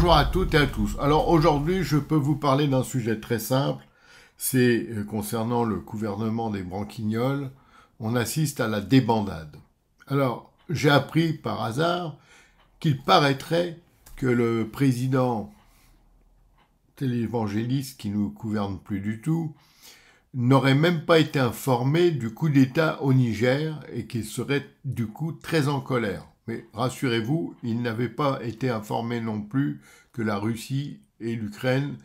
Bonjour à toutes et à tous. Alors aujourd'hui, je peux vous parler d'un sujet très simple. C'est euh, concernant le gouvernement des branquignoles. On assiste à la débandade. Alors, j'ai appris par hasard qu'il paraîtrait que le président télévangéliste qui nous gouverne plus du tout n'aurait même pas été informé du coup d'État au Niger et qu'il serait du coup très en colère. Mais rassurez-vous, il n'avait pas été informé non plus que la Russie et l'Ukraine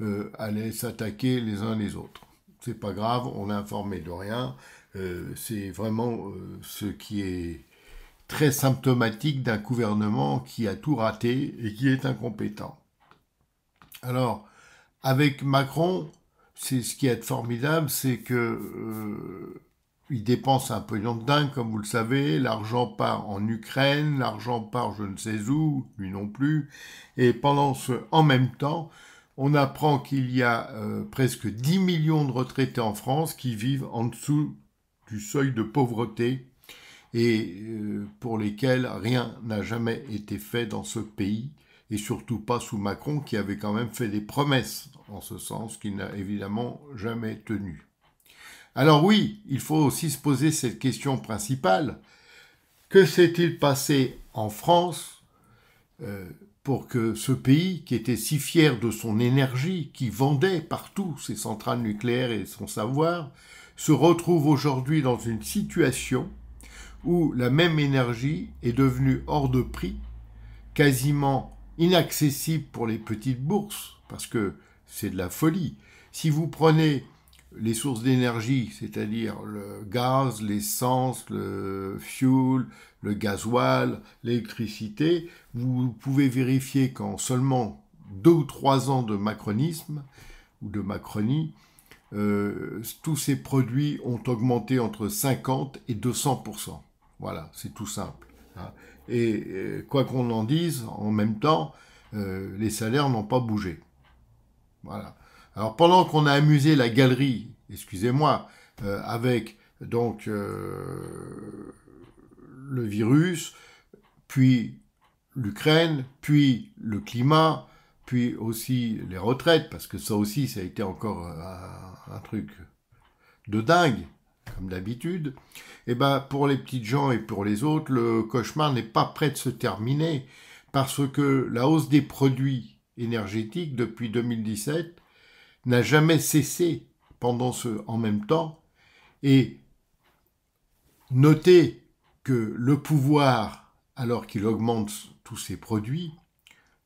euh, allaient s'attaquer les uns les autres. C'est pas grave, on n'a informé de rien. Euh, c'est vraiment euh, ce qui est très symptomatique d'un gouvernement qui a tout raté et qui est incompétent. Alors, avec Macron, c'est ce qui est formidable, c'est que il dépense un peu de dingue, comme vous le savez. L'argent part en Ukraine, l'argent part je ne sais où, lui non plus. Et pendant ce, en même temps, on apprend qu'il y a euh, presque 10 millions de retraités en France qui vivent en dessous du seuil de pauvreté et euh, pour lesquels rien n'a jamais été fait dans ce pays et surtout pas sous Macron qui avait quand même fait des promesses en ce sens qu'il n'a évidemment jamais tenues. Alors oui, il faut aussi se poser cette question principale. Que s'est-il passé en France euh, pour que ce pays, qui était si fier de son énergie, qui vendait partout ses centrales nucléaires et son savoir, se retrouve aujourd'hui dans une situation où la même énergie est devenue hors de prix, quasiment inaccessible pour les petites bourses, parce que c'est de la folie. Si vous prenez les sources d'énergie, c'est-à-dire le gaz, l'essence, le fuel, le gasoil, l'électricité, vous pouvez vérifier qu'en seulement deux ou trois ans de macronisme ou de macronie, euh, tous ces produits ont augmenté entre 50 et 200 Voilà, c'est tout simple. Hein. Et quoi qu'on en dise, en même temps, euh, les salaires n'ont pas bougé. Voilà. Alors pendant qu'on a amusé la galerie, excusez-moi, euh, avec donc euh, le virus, puis l'Ukraine, puis le climat, puis aussi les retraites, parce que ça aussi, ça a été encore euh, un, truc de dingue, comme d'habitude. Et eh ben pour les petites gens et pour les autres, le cauchemar n'est pas prêt de se terminer, parce que la hausse des produits énergétiques depuis 2017 n'a jamais cessé pendant ce en même temps. Et notez que le pouvoir, alors qu'il augmente tous ses produits,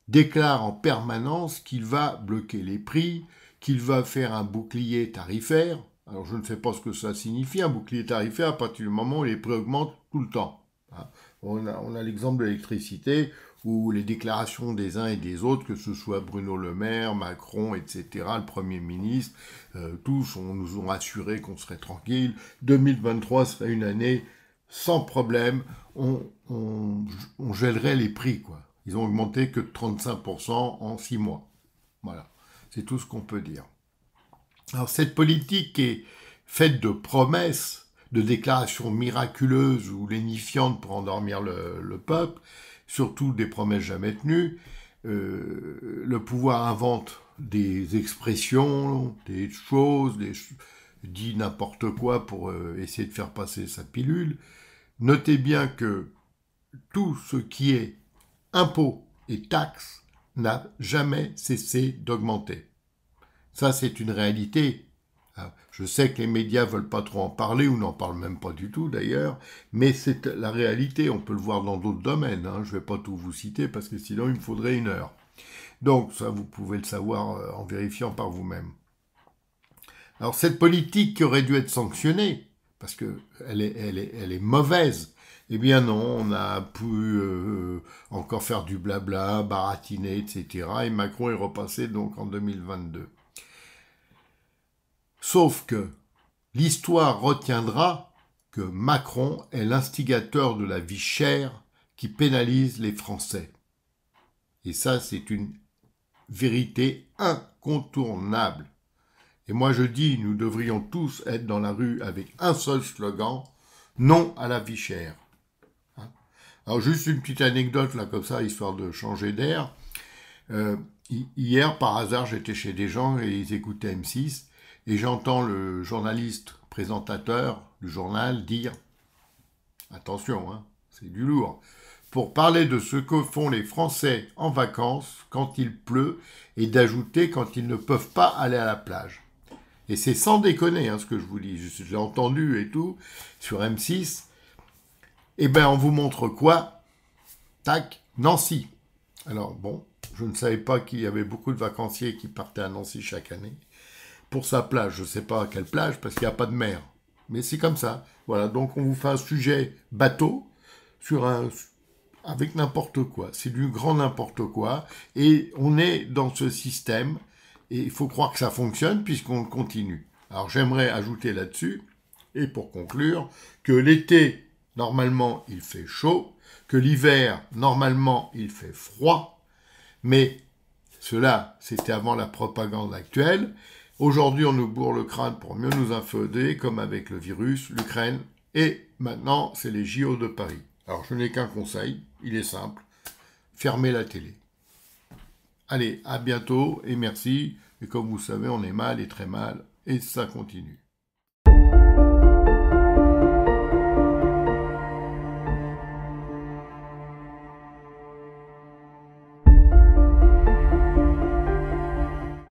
déclare en permanence qu'il va bloquer les prix, qu'il va faire un bouclier tarifaire. Alors je ne sais pas ce que ça signifie, un bouclier tarifaire à partir du moment où les prix augmentent tout le temps. Hein. On a, on a l'exemple de l'électricité, où les déclarations des uns et des autres, que ce soit Bruno Le Maire, Macron, etc., le Premier ministre, euh, tous on nous ont assuré qu'on serait tranquille. 2023 serait une année sans problème, on, on, gèlerait les prix. Quoi. Ils ont augmenté que de 35% en 6 mois. Voilà, c'est tout ce qu'on peut dire. Alors cette politique est faite de promesses, de déclarations miraculeuses ou lénifiantes pour endormir le peuple, surtout des promesses jamais tenues. Euh, le pouvoir invente des expressions, des choses, des dit n'importe quoi pour euh, essayer de faire passer sa pilule. Notez bien que tout ce qui est impôts et taxes n'a jamais cessé d'augmenter. Ça, c'est une réalité ah, je sais que les médias veulent pas trop en parler ou n'en parlent même pas du tout d'ailleurs, mais c'est la réalité. On peut le voir dans d'autres domaines. Hein. Je ne vais pas tout vous citer parce que sinon il me faudrait une heure. Donc ça, vous pouvez le savoir euh, en vérifiant par vous-même. Alors cette politique qui aurait dû être sanctionnée, parce qu'elle est, mauvaise, eh bien non, on a pu euh, encore faire du blabla, baratiner, etc. Et Macron est repassé donc en 2022. Sauf que l'histoire retiendra que Macron est l'instigateur de la vie chère qui pénalise les Français. Et ça, c'est une vérité incontournable. Et moi, je dis, nous devrions tous être dans la rue avec un seul slogan, non à la vie chère. Hein? Alors, juste une petite anecdote, là, comme ça, histoire de changer d'air. Euh, hier, par hasard, j'étais chez des gens et ils écoutaient M6. Et j'entends le journaliste présentateur du journal dire Attention, hein, c'est du lourd. Pour parler de ce que font les Français en vacances quand il pleut et d'ajouter quand ils ne peuvent pas aller à la plage. Et c'est sans déconner hein, ce que je vous dis. J'ai entendu et tout sur M6. Eh bien, on vous montre quoi Tac, Nancy. Alors, bon, je ne savais pas qu'il y avait beaucoup de vacanciers qui partaient à Nancy chaque année pour sa plage. Je ne sais pas à quelle plage parce qu'il n'y a pas de mer. Mais c'est comme ça. Voilà, donc on vous fait un sujet bateau sur avec n'importe quoi. C'est du grand n'importe quoi. Et on est dans ce système et il faut croire que ça fonctionne puisqu'on continue. Alors j'aimerais ajouter là-dessus, et pour conclure, que l'été, normalement, il fait chaud, que l'hiver, normalement, il fait froid, mais cela, c'était avant la propagande actuelle, Aujourd'hui, on nous bourre le crâne pour mieux nous infoder, comme avec le virus, l'Ukraine, et maintenant, c'est les JO de Paris. Alors, je n'ai qu'un conseil, il est simple, fermez la télé. Allez, à bientôt et merci. Et comme vous savez, on est mal et très mal, et ça continue.